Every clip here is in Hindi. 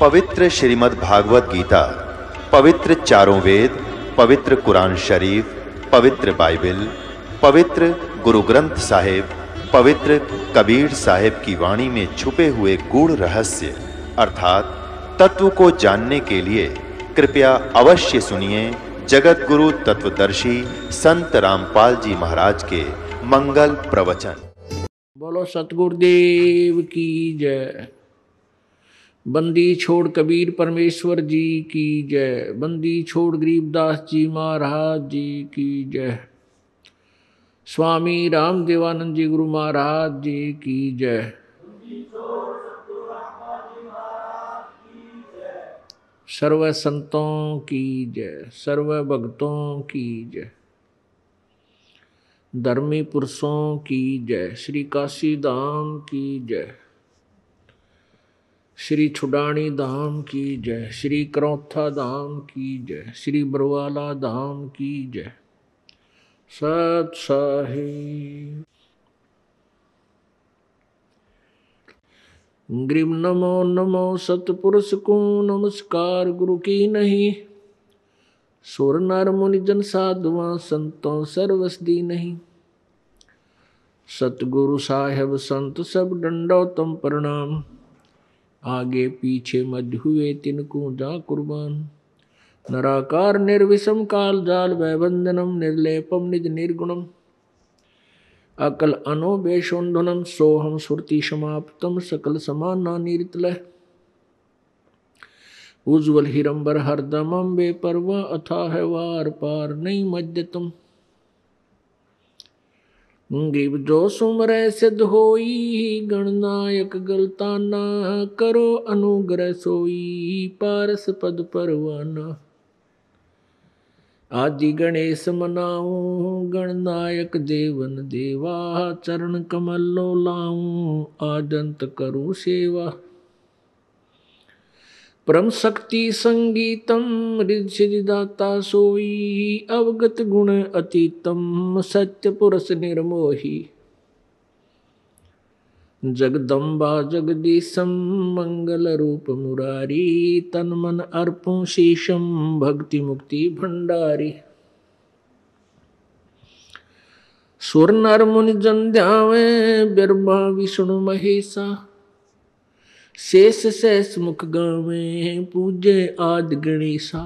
पवित्र श्रीमद् भागवत गीता पवित्र चारों वेद पवित्र कुरान शरीफ पवित्र बाइबल पवित्र गुरु ग्रंथ साहिब पवित्र कबीर साहिब की वाणी में छुपे हुए गूढ़ रहस्य अर्थात तत्व को जानने के लिए कृपया अवश्य सुनिए जगत गुरु तत्वदर्शी संत रामपाल जी महाराज के मंगल प्रवचन बोलो सतगुरुदेव की जय बंदी छोड़ कबीर परमेश्वर जी की जय बंदी छोड़ गरीबदास जी महाराज जी की जय स्वामी राम देवानंद जी गुरु महाराज जी की जय सर्व संतों की जय सर्व भक्तों की जय धर्मी पुरुषों की जय श्री काशी धाम की जय श्री छुडानी धाम की जय श्री क्रौथा धाम की जय श्री बरवाला धाम की जय सत साहि ग्रीम नमो नमो सतपुरुष को नमस्कार गुरु की नहीं सुर नर मुनि जन साधुआ संतों सर्वस दी नहीं सतगुरु साहेब संत सब डंडो तुम प्रणाम आगे पीछे मध्य हुए तिनको जा कुर्बान नराकार निर्विषम काल जाल वैबंधनम निर्लेपम निज निर्गुणम अकल अनोवेशोन्धनम सोहम श्रुति समाप्तम सकल समाना नीरतल उज्ज्वल हिरंबर हरदम बेपरवा अथा है वार पार नहीं मध्यतम गिव जो सुमरय सिद्ध होई गणनायक गलताना करो अनुग्रह सोई पारस पद परवाना आदि गणेश मनाऊं गणनायक देवन देवा चरण कमल लो लाऊ आदंत करूं सेवा परम शक्ति संगीतम हृदयदाता सोई अवगत गुण अतीतम सत्य पुरुष निर्मोही जगदम्बा जगदीशं मङ्गलरूपमुरारी तन्मन अर्पं शीशं भक्तिमुक्तिभण्डारी स्वर्णर्मुनिजन्द्यावे विष्णु महेशा शेष शेष मुख गावे पूजे आदि गणेशा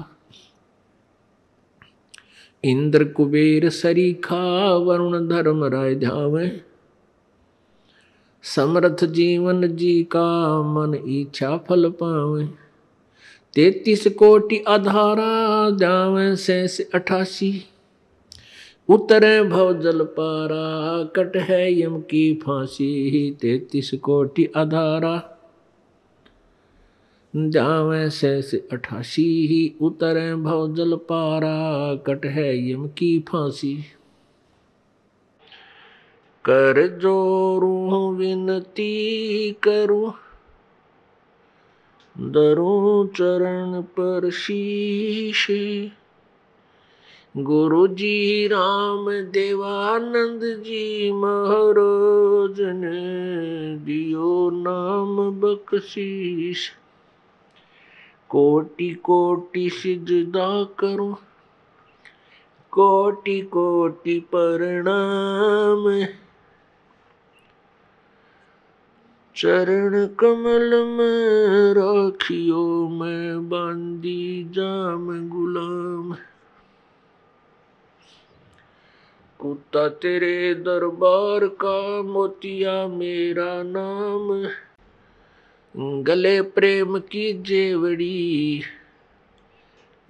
इंद्र कुबेर सरीखा वरुण धर्म राय ध्यावे समर्थ जीवन जी का मन इच्छा फल पावे तेतीस कोटि आधारा जावे शेष अठासी उतरे भव जल पारा कट है यम की फांसी तेतीस कोटि आधारा जावे से अठासी ही उतरे भव जल पारा कट है यम की फांसी कर जोरू विनती करु दरु चरण पर शीश गुरु जी राम देवानंद जी महाराज ने दियो नाम बख्शीश कोटि कोटि सिजदा करो कोटि कोटि प्रणाम चरण कमल में रखियो में बांधी जाम गुलाम कुत्ता तेरे दरबार का मोतिया मेरा नाम गले प्रेम की जेवड़ी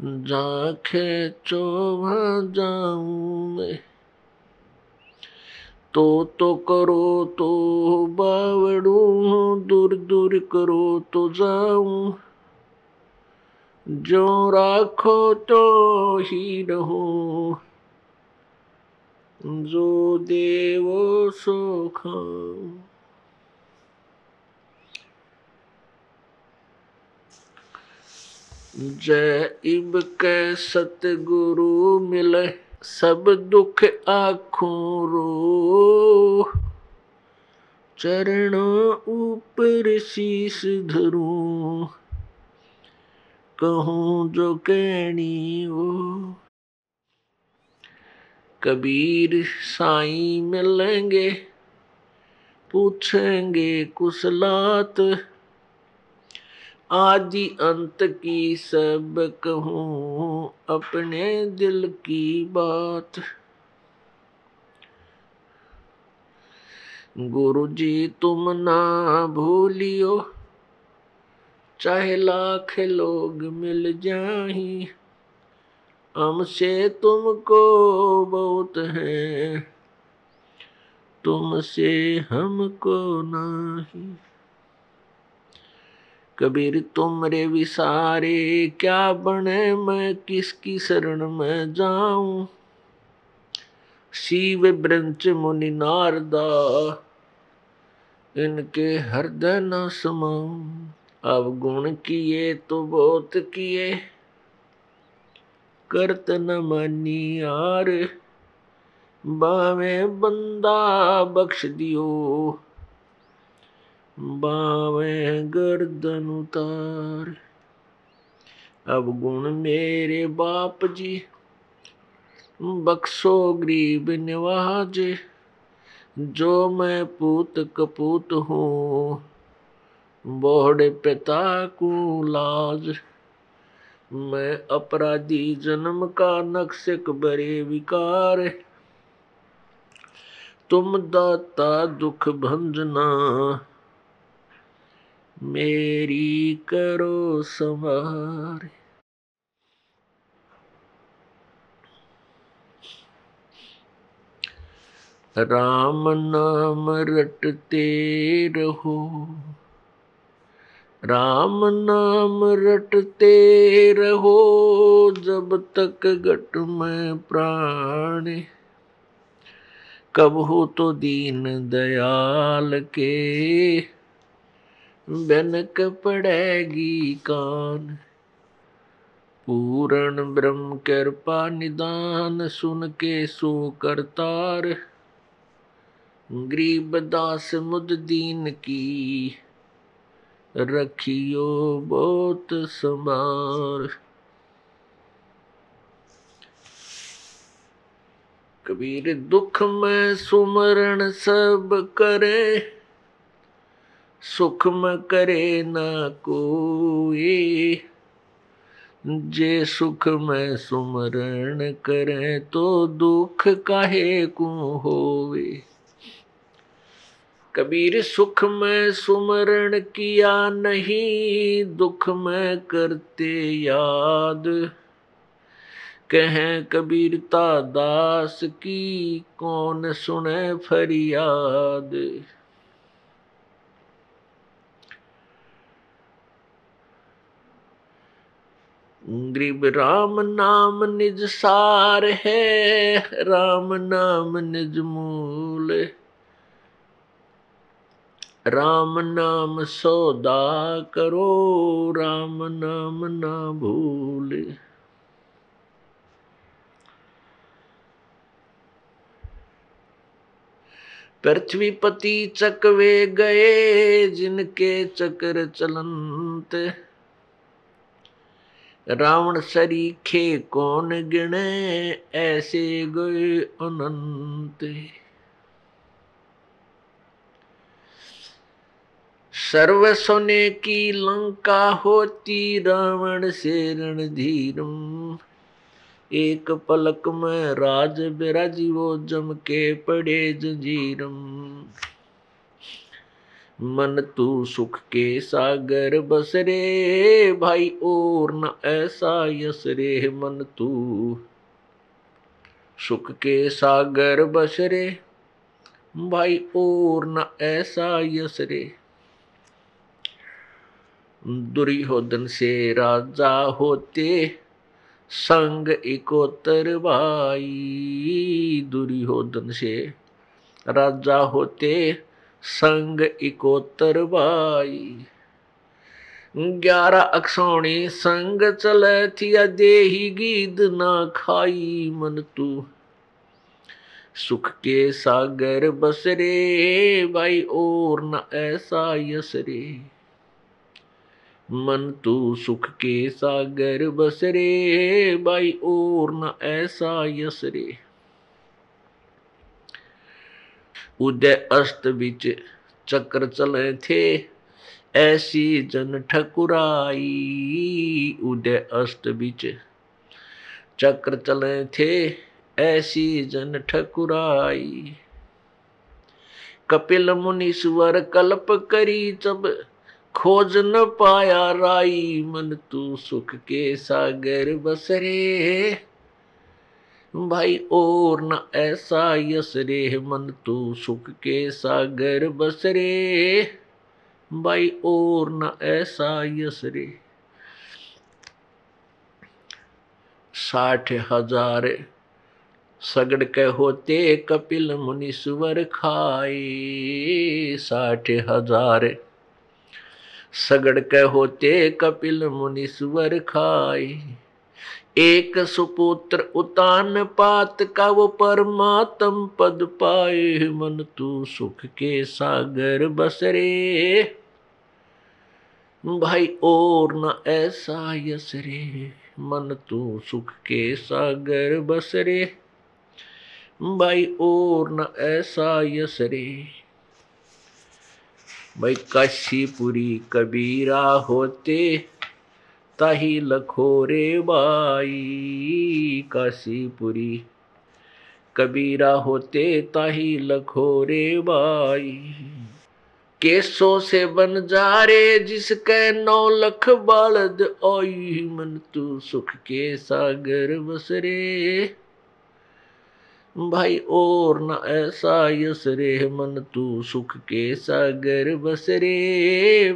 जा चोभा जाऊं मैं तो तो करो तो बावड़ू दूर दूर करो तो जाऊं जो राखो तो ही रहो जो देवो सो खाऊं जय इब के सतगुरु मिले सब दुख आखों रो चरण ऊपर शीश धरूं कहूँ जो कहनी वो कबीर साईं मिलेंगे पूछेंगे कुसलात आदि अंत की सब कहूँ अपने दिल की बात गुरु जी तुम ना भूलियो चाहे लाख लोग मिल जाही हमसे तुमको बहुत है तुमसे हमको नहीं कबीर तुम रे विसारे क्या बने मैं किसकी शरण में जाऊं शिव ब्रंच मुनि नारदा इनके हृदय न समाऊं अब गुण किए तो बहुत किए करत न मनी यार बावे बंदा बख्श दियो बावे गर्दन उतार अब गुण मेरे बाप जी बक्सो गरीब निवाज जो मैं पूत कपूत हूँ बोहड़े पिता को लाज मैं अपराधी जन्म का नक्सिक बरे विकार तुम दाता दुख भंजना मेरी करो संवार राम नाम रटते रहो राम नाम रटते रहो जब तक गट में प्राण कब हो तो दीन दयाल के बनक पड़ेगी कान पूरण ब्रह्म कृपा निदान सुन के सो करतार गरीब दास मुद दीन की रखियो बहुत समार कबीर दुख में सुमरण सब करे सुखम करे न कोई जे सुख में सुमरण करें तो दुख काहे को होवे कबीर सुख में सुमरण किया नहीं दुख में करते याद कह कबीरता दास की कौन सुने फरियाद ग्रीब राम नाम निज सार है राम नाम निज मूल राम नाम सौदा करो राम नाम ना भूल पृथ्वीपति चकवे गए जिनके चक्र चलंत रावण सरीखे कौन गिणे ऐसे गए अनंत सर्व सोने की लंका होती रावण से रण धीरम एक पलक में राज बिराजी वो जम के पड़े जंजीरम मन तू सुख के सागर बस रे भाई और न ऐसा यस रे मन तू सुख के सागर बस रे भाई और न ऐसा यस रे दुर्योधन से राजा होते संग इकोतर भाई दुर्योधन से राजा होते संग इकोत्तर बाई ग्यारह अक्षौणी संग चल थिया देही गीद ना खाई मन तू सुख के सागर बसरे भाई और न ऐसा यसरे मन तू सुख के सागर बसरे भाई और न ऐसा यसरे उदय अस्त बिच चक्र चले थे ऐसी जन ठकुराई उदय अस्त बिच चक्र चले थे ऐसी जन ठकुराई कपिल मुनीश्वर कल्प करी तब खोज न पाया राई मन तू सुख के सागर बसरे भाई और न ऐसा यस रे मन तू तो सुख के सागर बसरे भाई और न ऐसा यस रे साठ हजार सगड़ के होते कपिल सुवर खाए साठ हजार सगड़ के होते कपिल सुवर खाए एक सुपुत्र उतान पात का वो परमात्म पद पाए मन तू सुख के सागर बसरे भाई और न ऐसा यसरे मन तू सुख के सागर बसरे भाई और न ऐसा यसरे भाई काशीपुरी कबीरा होते ताही लखो रे बाई काशीपुरी कबीरा होते ताही लखो रे बाई केसों से बन जा रे जिसके नौ लख बालद ओई मन तू सुख के सागर बसरे भाई और न ऐसा यस रे मन तू सुख के सागर बसरे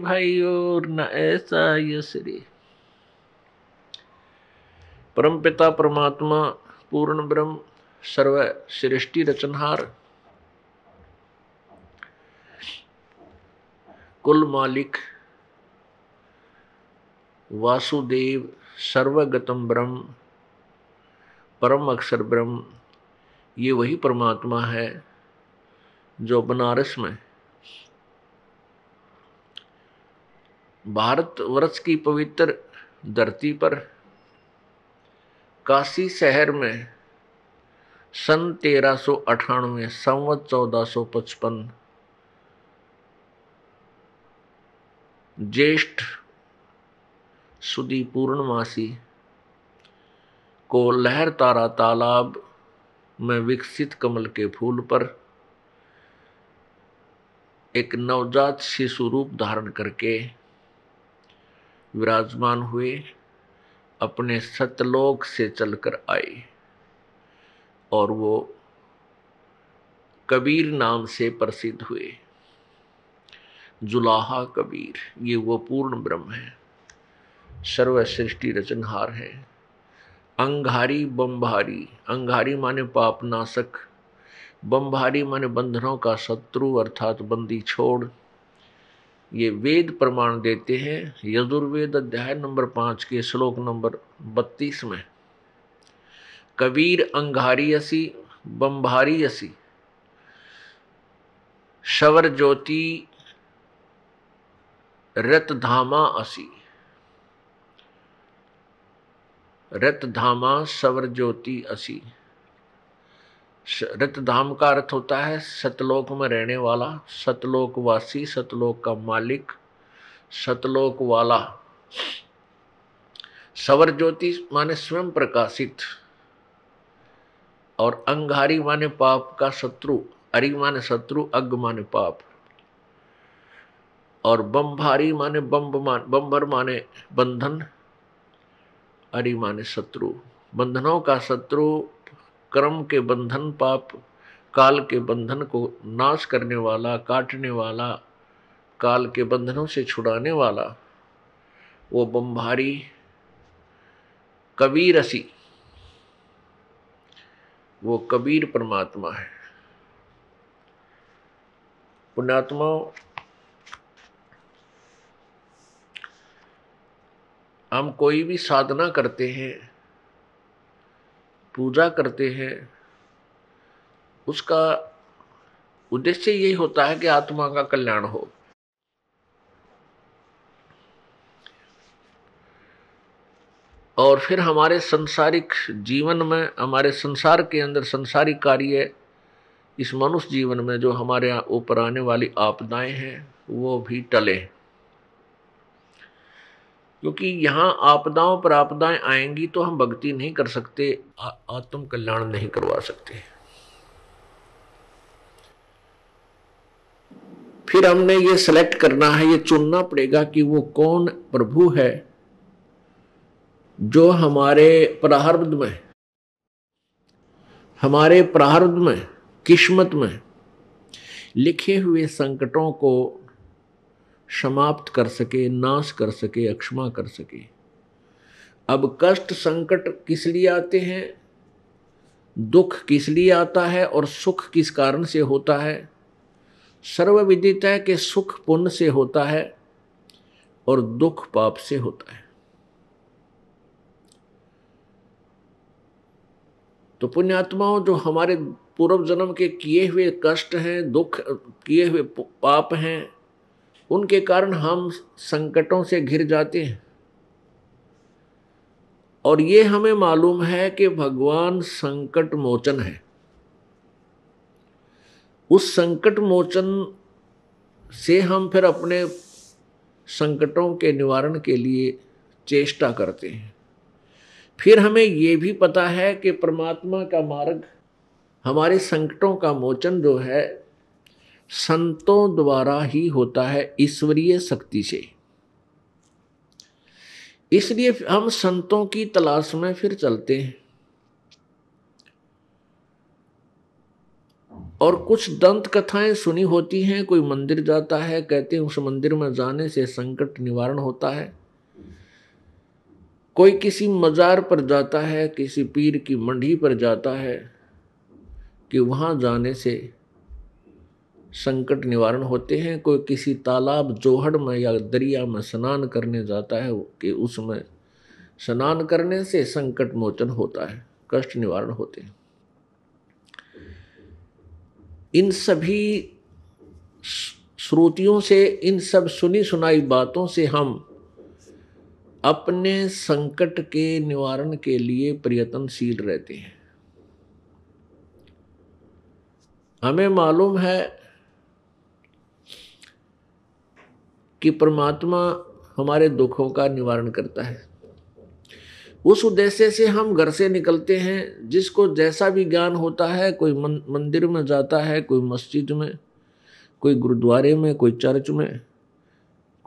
भाई और न ऐसा यस रे परम पिता परमात्मा पूर्ण ब्रह्म सर्व सृष्टि रचनहार कुल मालिक वासुदेव सर्वगतम ब्रह्म परम अक्षर ब्रह्म ये वही परमात्मा है जो बनारस में भारत वर्ष की पवित्र धरती पर काशी शहर में सन तेरह सौ अठानवे संवत चौदह सौ पचपन ज्येष्ठ सुदी पूर्णमासी को लहर तारा तालाब में विकसित कमल के फूल पर एक नवजात शिशु रूप धारण करके विराजमान हुए अपने सतलोक से चलकर आए और वो कबीर नाम से प्रसिद्ध हुए जुलाहा कबीर ये वो पूर्ण ब्रह्म है सर्वसृष्टि रचनहार है अंघारी बम्भारी अंघारी माने पापनाशक बम्भारी माने बंधनों का शत्रु अर्थात बंदी छोड़ ये वेद प्रमाण देते हैं यजुर्वेद अध्याय नंबर पांच के श्लोक नंबर बत्तीस में कबीर अंघारियसी बम्भारियसी शवर ज्योति रतधामा असी रतधामा शवर ज्योति असी रत धाम का अर्थ होता है सतलोक में रहने वाला सतलोकवासी सतलोक का मालिक सतलोक वाला सवर ज्योति माने स्वयं प्रकाशित और अंगहारी माने पाप का शत्रु अरि माने शत्रु अग माने पाप और बम्भारी माने बम्ब माने बम्बर माने बंधन अरि माने शत्रु बंधनों का शत्रु कर्म के बंधन पाप काल के बंधन को नाश करने वाला काटने वाला काल के बंधनों से छुड़ाने वाला वो बम्भारी कबीरसी वो कबीर परमात्मा है पुण्यात्मा हम कोई भी साधना करते हैं पूजा करते हैं उसका उद्देश्य यही होता है कि आत्मा का कल्याण हो और फिर हमारे संसारिक जीवन में हमारे संसार के अंदर संसारिक कार्य इस मनुष्य जीवन में जो हमारे ऊपर आने वाली आपदाएं हैं वो भी टलें क्योंकि यहाँ आपदाओं पर आपदाएं आएंगी तो हम भक्ति नहीं कर सकते आत्म कल्याण नहीं करवा सकते फिर हमने ये सेलेक्ट करना है ये चुनना पड़ेगा कि वो कौन प्रभु है जो हमारे प्रारब्ध में हमारे प्रारब्ध में किस्मत में लिखे हुए संकटों को समाप्त कर सके नाश कर सके अक्षमा कर सके अब कष्ट संकट किस लिए आते हैं दुख किस लिए आता है और सुख किस कारण से होता है सर्वविदित है कि सुख पुण्य से होता है और दुख पाप से होता है तो पुण्यात्माओं जो हमारे पूर्व जन्म के किए हुए कष्ट हैं दुख किए हुए पाप हैं उनके कारण हम संकटों से घिर जाते हैं और ये हमें मालूम है कि भगवान संकट मोचन है उस संकट मोचन से हम फिर अपने संकटों के निवारण के लिए चेष्टा करते हैं फिर हमें ये भी पता है कि परमात्मा का मार्ग हमारे संकटों का मोचन जो है संतों द्वारा ही होता है ईश्वरीय शक्ति से इसलिए हम संतों की तलाश में फिर चलते हैं और कुछ दंत कथाएं सुनी होती हैं कोई मंदिर जाता है कहते हैं उस मंदिर में जाने से संकट निवारण होता है कोई किसी मज़ार पर जाता है किसी पीर की मंडी पर जाता है कि वहां जाने से संकट निवारण होते हैं कोई किसी तालाब जोहड़ में या दरिया में स्नान करने जाता है कि उसमें स्नान करने से संकट मोचन होता है कष्ट निवारण होते हैं इन सभी श्रुतियों से इन सब सुनी सुनाई बातों से हम अपने संकट के निवारण के लिए प्रयत्नशील रहते हैं हमें मालूम है कि परमात्मा हमारे दुखों का निवारण करता है उस उद्देश्य से हम घर से निकलते हैं जिसको जैसा भी ज्ञान होता है कोई मंदिर में जाता है कोई मस्जिद में कोई गुरुद्वारे में कोई चर्च में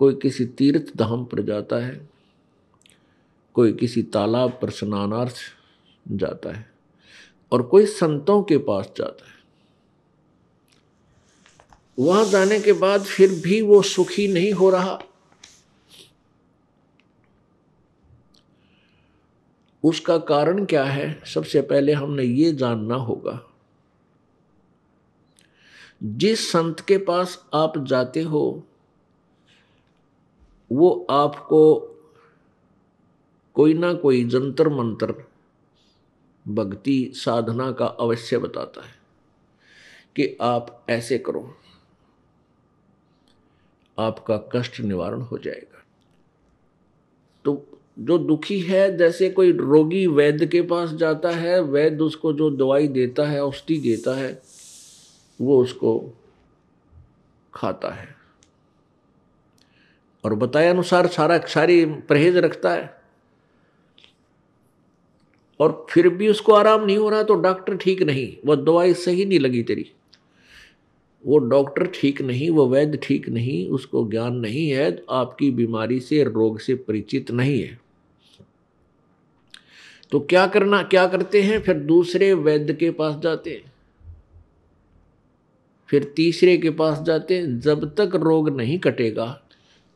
कोई किसी तीर्थ धाम पर जाता है कोई किसी तालाब पर स्नानार्थ जाता है और कोई संतों के पास जाता है वहां जाने के बाद फिर भी वो सुखी नहीं हो रहा उसका कारण क्या है सबसे पहले हमने ये जानना होगा जिस संत के पास आप जाते हो वो आपको कोई ना कोई जंतर मंत्र भक्ति साधना का अवश्य बताता है कि आप ऐसे करो आपका कष्ट निवारण हो जाएगा तो जो दुखी है जैसे कोई रोगी वैद्य के पास जाता है वैद्य उसको जो दवाई देता है औषधि देता है वो उसको खाता है और बताए अनुसार सारा सारी परहेज रखता है और फिर भी उसको आराम नहीं हो रहा तो डॉक्टर ठीक नहीं वह दवाई सही नहीं लगी तेरी वो डॉक्टर ठीक नहीं वो वैद्य ठीक नहीं उसको ज्ञान नहीं है तो आपकी बीमारी से रोग से परिचित नहीं है तो क्या करना क्या करते हैं फिर दूसरे वैद्य के पास जाते हैं फिर तीसरे के पास जाते हैं जब तक रोग नहीं कटेगा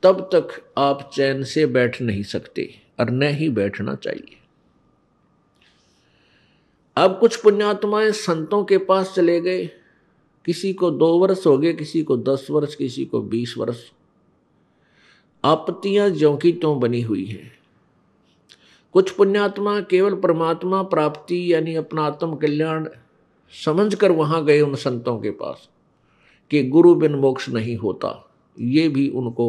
तब तक आप चैन से बैठ नहीं सकते और न ही बैठना चाहिए अब कुछ पुण्यात्माएं संतों के पास चले गए किसी को दो वर्ष हो गए किसी को दस वर्ष किसी को बीस वर्ष आपत्तियां ज्यों की त्यों बनी हुई हैं कुछ पुण्यात्मा केवल परमात्मा प्राप्ति यानी अपना आत्म कल्याण समझ कर वहाँ गए उन संतों के पास कि गुरु बिन मोक्ष नहीं होता ये भी उनको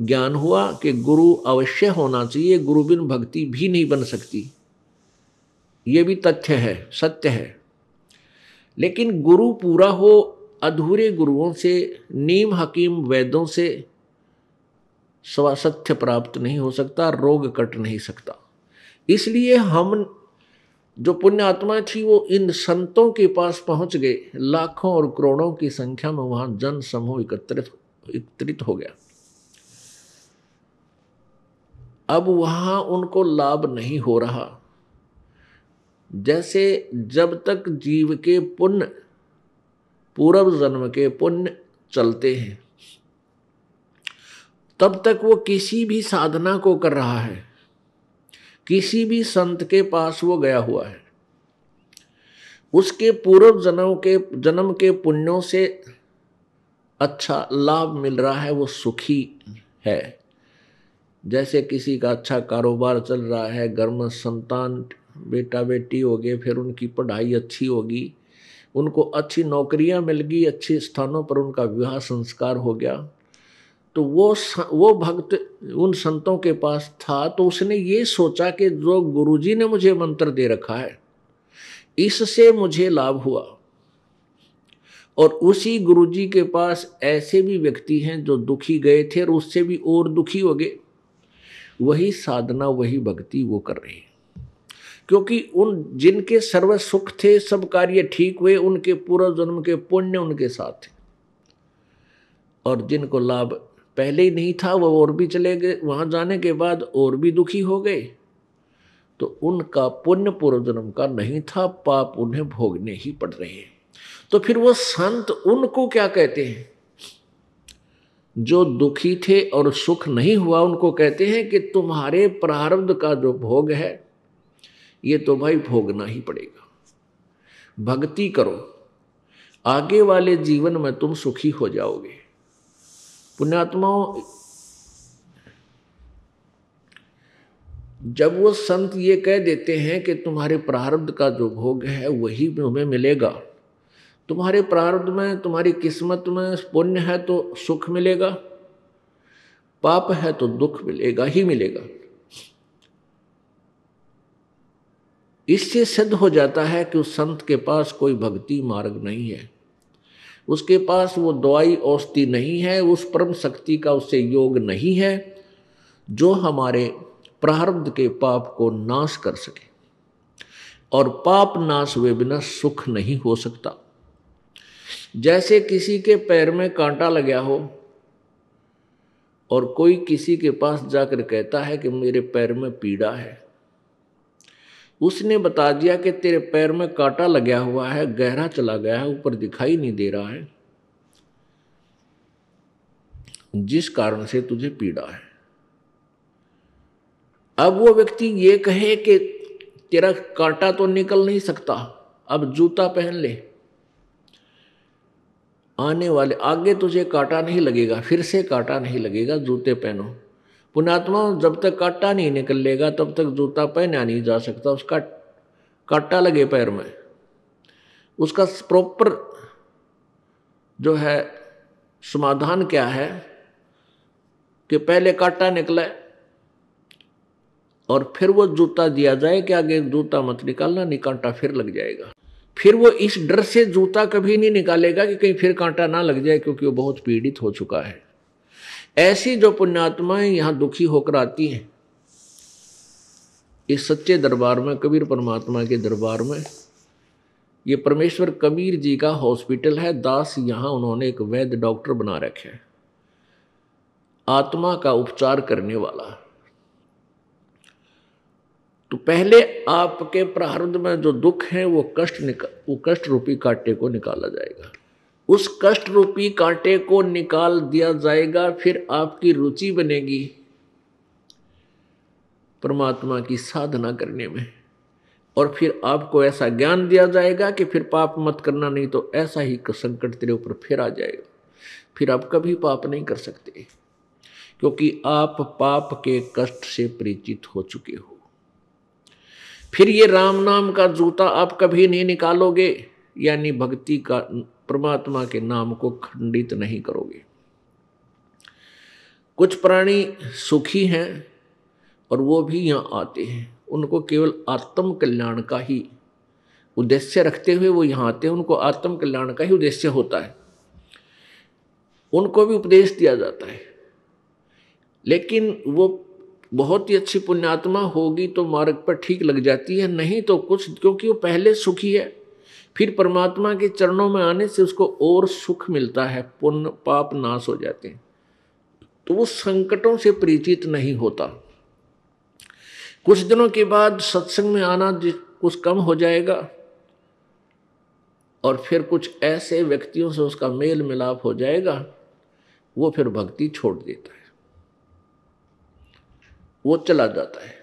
ज्ञान हुआ कि गुरु अवश्य होना चाहिए गुरु बिन भक्ति भी नहीं बन सकती ये भी तथ्य है सत्य है लेकिन गुरु पूरा हो अधूरे गुरुओं से नीम हकीम वेदों से स्वास्थ्य प्राप्त नहीं हो सकता रोग कट नहीं सकता इसलिए हम जो पुण्य आत्मा थी वो इन संतों के पास पहुंच गए लाखों और करोड़ों की संख्या में वहां जन समूह एकत्रित एकत्रित हो गया अब वहां उनको लाभ नहीं हो रहा जैसे जब तक जीव के पुण्य पूर्व जन्म के पुण्य चलते हैं तब तक वो किसी भी साधना को कर रहा है किसी भी संत के पास वो गया हुआ है उसके पूर्व जन्म के जन्म के पुण्यों से अच्छा लाभ मिल रहा है वो सुखी है जैसे किसी का अच्छा कारोबार चल रहा है गर्म संतान बेटा बेटी हो गए फिर उनकी पढ़ाई अच्छी होगी उनको अच्छी नौकरियां मिल गई अच्छे स्थानों पर उनका विवाह संस्कार हो गया तो वो वो भक्त उन संतों के पास था तो उसने ये सोचा कि जो गुरुजी ने मुझे मंत्र दे रखा है इससे मुझे लाभ हुआ और उसी गुरुजी के पास ऐसे भी व्यक्ति हैं जो दुखी गए थे और उससे भी और दुखी हो गए वही साधना वही भक्ति वो कर रहे हैं क्योंकि उन जिनके सर्व सुख थे सब कार्य ठीक हुए उनके पूर्व जन्म के पुण्य उनके साथ थे और जिनको लाभ पहले ही नहीं था वो और भी चले गए वहां जाने के बाद और भी दुखी हो गए तो उनका पुण्य पूर्व जन्म का नहीं था पाप उन्हें भोगने ही पड़ रहे हैं तो फिर वो संत उनको क्या कहते हैं जो दुखी थे और सुख नहीं हुआ उनको कहते हैं कि तुम्हारे प्रारब्ध का जो भोग है ये तो भाई भोगना ही पड़ेगा भक्ति करो आगे वाले जीवन में तुम सुखी हो जाओगे पुण्यात्माओं जब वो संत ये कह देते हैं कि तुम्हारे प्रारब्ध का जो भोग है वही तुम्हें मिलेगा तुम्हारे प्रारब्ध में तुम्हारी किस्मत में पुण्य है तो सुख मिलेगा पाप है तो दुख मिलेगा ही मिलेगा इससे सिद्ध हो जाता है कि उस संत के पास कोई भक्ति मार्ग नहीं है उसके पास वो दवाई औषधि नहीं है उस परम शक्ति का उससे योग नहीं है जो हमारे प्रारब्ध के पाप को नाश कर सके और पाप नाश हुए बिना सुख नहीं हो सकता जैसे किसी के पैर में कांटा गया हो और कोई किसी के पास जाकर कहता है कि मेरे पैर में पीड़ा है उसने बता दिया कि तेरे पैर में कांटा लगा हुआ है गहरा चला गया है ऊपर दिखाई नहीं दे रहा है जिस कारण से तुझे पीड़ा है अब वो व्यक्ति ये कहे कि तेरा कांटा तो निकल नहीं सकता अब जूता पहन ले आने वाले आगे तुझे कांटा नहीं लगेगा फिर से कांटा नहीं लगेगा जूते पहनो पुणात्मा जब तक काटा नहीं निकल लेगा तब तक जूता पहना नहीं जा सकता उसका काटा लगे पैर में उसका प्रॉपर जो है समाधान क्या है कि पहले काटा निकले और फिर वो जूता दिया जाए कि आगे जूता मत निकालना नहीं कांटा फिर लग जाएगा फिर वो इस डर से जूता कभी नहीं निकालेगा कि कहीं फिर कांटा ना लग जाए क्योंकि वो बहुत पीड़ित हो चुका है ऐसी जो पुण्यात्माएं यहां दुखी होकर आती हैं इस सच्चे दरबार में कबीर परमात्मा के दरबार में ये परमेश्वर कबीर जी का हॉस्पिटल है दास यहां उन्होंने एक वैद्य डॉक्टर बना रखे है आत्मा का उपचार करने वाला तो पहले आपके प्रारंभ में जो दुख है वो कष्ट निकाल वो कष्ट रूपी कांटे को निकाला जाएगा उस कष्ट रूपी कांटे को निकाल दिया जाएगा फिर आपकी रुचि बनेगी परमात्मा की साधना करने में और फिर आपको ऐसा ज्ञान दिया जाएगा कि फिर पाप मत करना नहीं तो ऐसा ही संकट तेरे ऊपर फिर आ जाएगा फिर आप कभी पाप नहीं कर सकते क्योंकि आप पाप के कष्ट से परिचित हो चुके हो फिर ये राम नाम का जूता आप कभी नहीं निकालोगे यानी भक्ति का परमात्मा के नाम को खंडित नहीं करोगे कुछ प्राणी सुखी हैं और वो भी यहाँ आते हैं उनको केवल आत्म कल्याण का ही उद्देश्य रखते हुए वो यहाँ आते हैं उनको आत्म कल्याण का ही उद्देश्य होता है उनको भी उपदेश दिया जाता है लेकिन वो बहुत ही अच्छी पुण्यात्मा होगी तो मार्ग पर ठीक लग जाती है नहीं तो कुछ क्योंकि वो पहले सुखी है फिर परमात्मा के चरणों में आने से उसको और सुख मिलता है पुण्य पाप नाश हो जाते हैं तो वो संकटों से परिचित नहीं होता कुछ दिनों के बाद सत्संग में आना कुछ कम हो जाएगा और फिर कुछ ऐसे व्यक्तियों से उसका मेल मिलाप हो जाएगा वो फिर भक्ति छोड़ देता है वो चला जाता है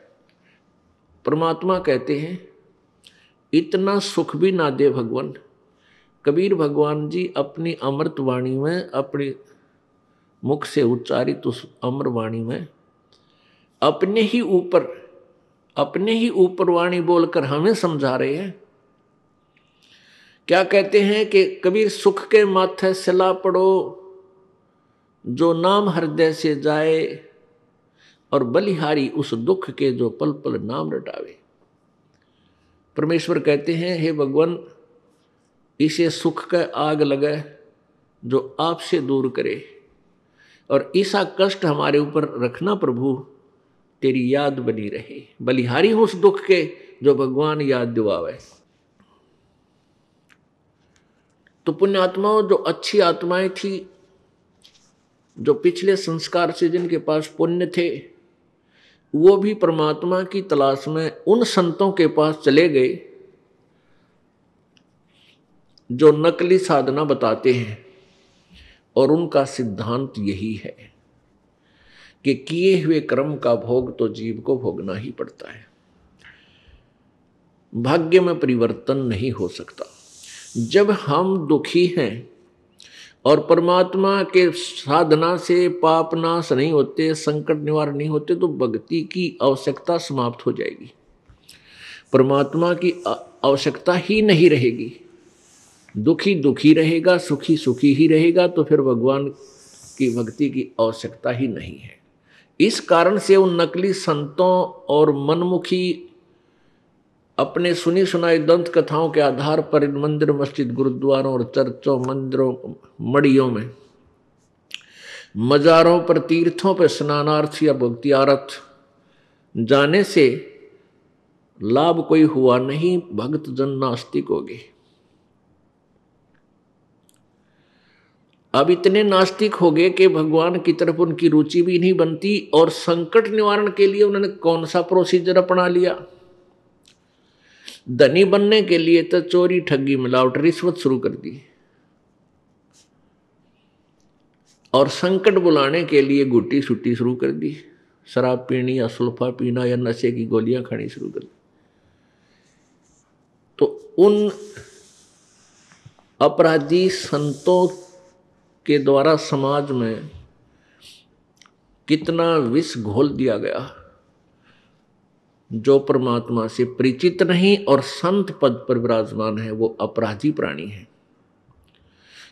परमात्मा कहते हैं इतना सुख भी ना दे भगवान कबीर भगवान जी अपनी अमृत वाणी में अपने मुख से उच्चारित उस अम्र वाणी में अपने ही ऊपर अपने ही ऊपर वाणी बोलकर हमें समझा रहे हैं क्या कहते हैं कि कबीर सुख के माथे सिला पड़ो जो नाम हृदय से जाए और बलिहारी उस दुख के जो पल पल नाम रटावे परमेश्वर कहते हैं हे भगवान इसे सुख का आग लगा जो आपसे दूर करे और ऐसा कष्ट हमारे ऊपर रखना प्रभु तेरी याद बनी रहे बलिहारी हो उस दुख के जो भगवान याद दिवावे तो पुण्य आत्माओं जो अच्छी आत्माएं थी जो पिछले संस्कार से जिनके पास पुण्य थे वो भी परमात्मा की तलाश में उन संतों के पास चले गए जो नकली साधना बताते हैं और उनका सिद्धांत यही है कि किए हुए कर्म का भोग तो जीव को भोगना ही पड़ता है भाग्य में परिवर्तन नहीं हो सकता जब हम दुखी हैं और परमात्मा के साधना से पाप नाश नहीं होते संकट निवारण नहीं होते तो भक्ति की आवश्यकता समाप्त हो जाएगी परमात्मा की आवश्यकता ही नहीं रहेगी दुखी दुखी रहेगा सुखी सुखी ही रहेगा तो फिर भगवान की भक्ति की आवश्यकता ही नहीं है इस कारण से उन नकली संतों और मनमुखी अपने सुनी सुनाई दंत कथाओं के आधार पर इन मंदिर मस्जिद गुरुद्वारों और चर्चों मंदिरों मड़ियों में मज़ारों पर तीर्थों पर स्नानार्थ या भक्तियारथ जाने से लाभ कोई हुआ नहीं भक्त जन नास्तिक हो गए अब इतने नास्तिक हो गए कि भगवान की तरफ उनकी रुचि भी नहीं बनती और संकट निवारण के लिए उन्होंने कौन सा प्रोसीजर अपना लिया धनी बनने के लिए तो चोरी ठगी मिलावट रिश्वत शुरू कर दी और संकट बुलाने के लिए गुटी सुट्टी शुरू कर दी शराब पीनी या सुल्फा पीना या नशे की गोलियां खानी शुरू कर दी तो उन अपराधी संतों के द्वारा समाज में कितना विष घोल दिया गया जो परमात्मा से परिचित नहीं और संत पद पर विराजमान है वो अपराधी प्राणी है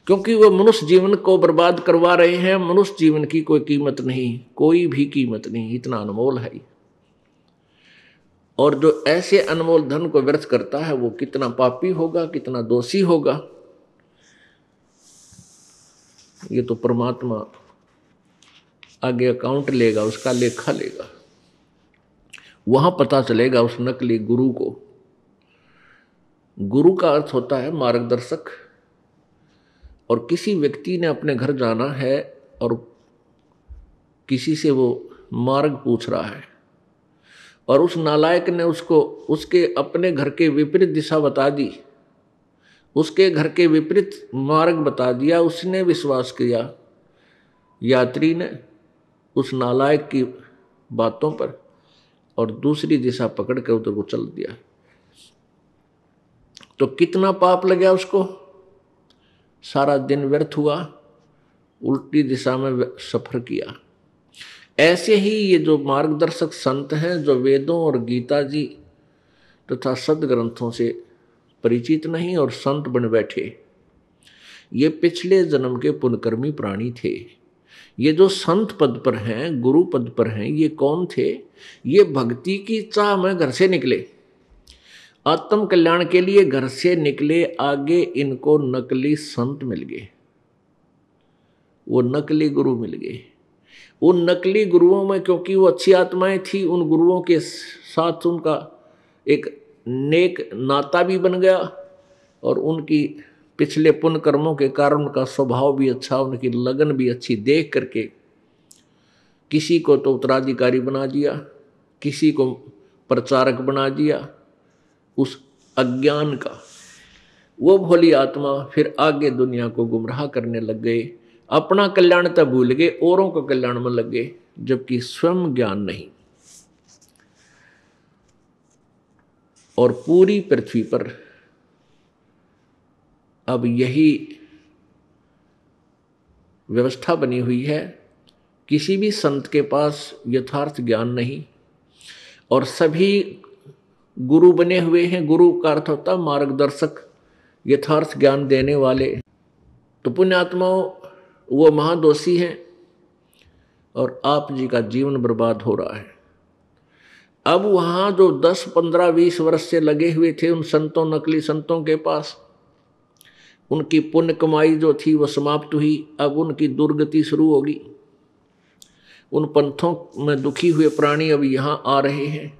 क्योंकि वह मनुष्य जीवन को बर्बाद करवा रहे हैं मनुष्य जीवन की कोई कीमत नहीं कोई भी कीमत नहीं इतना अनमोल है और जो ऐसे अनमोल धन को व्यर्थ करता है वो कितना पापी होगा कितना दोषी होगा ये तो परमात्मा आगे अकाउंट लेगा उसका लेखा लेगा वहां पता चलेगा उस नकली गुरु को गुरु का अर्थ होता है मार्गदर्शक और किसी व्यक्ति ने अपने घर जाना है और किसी से वो मार्ग पूछ रहा है और उस नालायक ने उसको उसके अपने घर के विपरीत दिशा बता दी उसके घर के विपरीत मार्ग बता दिया उसने विश्वास किया यात्री ने उस नालायक की बातों पर और दूसरी दिशा पकड़ के उधर को चल दिया तो कितना पाप लगा उसको सारा दिन व्यर्थ हुआ उल्टी दिशा में सफर किया ऐसे ही ये जो मार्गदर्शक संत हैं जो वेदों और गीता जी तथा सदग्रंथों से परिचित नहीं और संत बन बैठे ये पिछले जन्म के पुनकर्मी प्राणी थे ये जो संत पद पर हैं गुरु पद पर हैं ये कौन थे ये भक्ति की चाह में घर से निकले आत्म कल्याण के लिए घर से निकले आगे इनको नकली संत मिल गए वो नकली गुरु मिल गए उन नकली गुरुओं में क्योंकि वो अच्छी आत्माएं थी उन गुरुओं के साथ उनका एक नेक नाता भी बन गया और उनकी पिछले पुण्य कर्मों के कारण उनका स्वभाव भी अच्छा उनकी लगन भी अच्छी देख करके किसी को तो उत्तराधिकारी बना दिया किसी को प्रचारक बना दिया उस अज्ञान का वो भोली आत्मा फिर आगे दुनिया को गुमराह करने लग गए अपना कल्याण तो भूल गए औरों का कल्याण में लग गए जबकि स्वयं ज्ञान नहीं और पूरी पृथ्वी पर अब यही व्यवस्था बनी हुई है किसी भी संत के पास यथार्थ ज्ञान नहीं और सभी गुरु बने हुए हैं गुरु का अर्थ होता मार्गदर्शक यथार्थ ज्ञान देने वाले तो पुण्यात्माओं वो महादोषी हैं और आप जी का जीवन बर्बाद हो रहा है अब वहाँ जो 10, 15, 20 वर्ष से लगे हुए थे उन संतों नकली संतों के पास उनकी पुण्य कमाई जो थी वह समाप्त हुई अब उनकी दुर्गति शुरू होगी उन पंथों में दुखी हुए प्राणी अब यहाँ आ रहे हैं